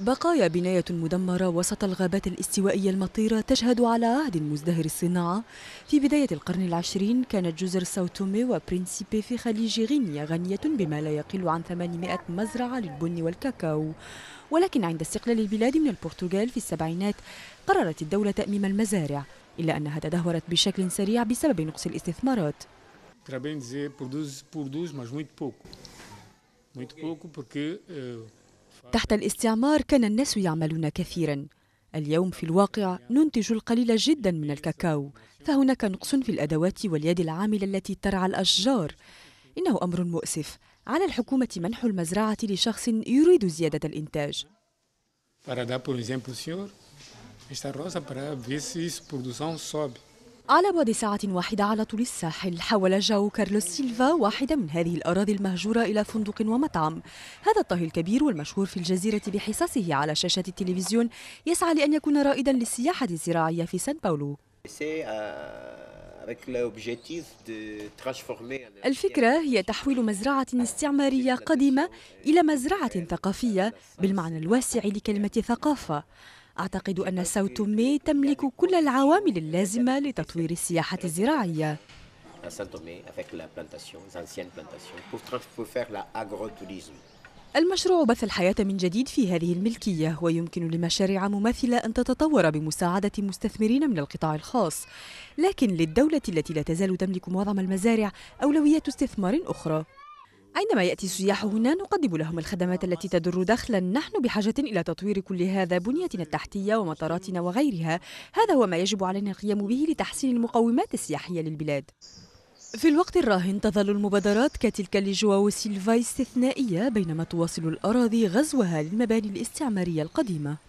بقايا بناية مدمرة وسط الغابات الاستوائية المطيرة تشهد على عهد مزدهر الصناعة في بداية القرن العشرين كانت جزر ساوتومي وبرينسيبي في خليج غينيا غنية بما لا يقل عن 800 مزرعة للبن والكاكاو ولكن عند استقلال البلاد من البرتغال في السبعينات قررت الدولة تأميم المزارع إلا أنها تدهورت بشكل سريع بسبب نقص الاستثمارات Muito pouco, muito pouco porque تحت الاستعمار كان الناس يعملون كثيرا اليوم في الواقع ننتج القليل جدا من الكاكاو فهناك نقص في الادوات واليد العامله التي ترعى الاشجار انه امر مؤسف على الحكومه منح المزرعه لشخص يريد زياده الانتاج Para dar por exemplo, senhor, esta rosa para ver se isso produção sobe. على بعد ساعة واحدة على طول الساحل حول جاو كارلوس سيلفا واحدة من هذه الأراضي المهجورة إلى فندق ومطعم هذا الطهي الكبير والمشهور في الجزيرة بحصصه على شاشة التلفزيون يسعى لأن يكون رائدا للسياحة الزراعية في سان باولو euh, الفكرة هي تحويل مزرعة استعمارية قديمة إلى مزرعة ثقافية بالمعنى الواسع لكلمة ثقافة أعتقد أن ساو تومي تملك كل العوامل اللازمة لتطوير السياحة الزراعية المشروع بث الحياة من جديد في هذه الملكية ويمكن لمشاريع مماثلة أن تتطور بمساعدة مستثمرين من القطاع الخاص لكن للدولة التي لا تزال تملك معظم المزارع أولويات استثمار أخرى عندما يأتي السياح هنا نقدم لهم الخدمات التي تدر دخلا نحن بحاجة إلى تطوير كل هذا بنيتنا التحتية ومطاراتنا وغيرها هذا هو ما يجب علينا القيام به لتحسين المقومات السياحية للبلاد في الوقت الراهن تظل المبادرات كتلك لجواو سيلفا استثنائية بينما تواصل الأراضي غزوها للمباني الاستعمارية القديمة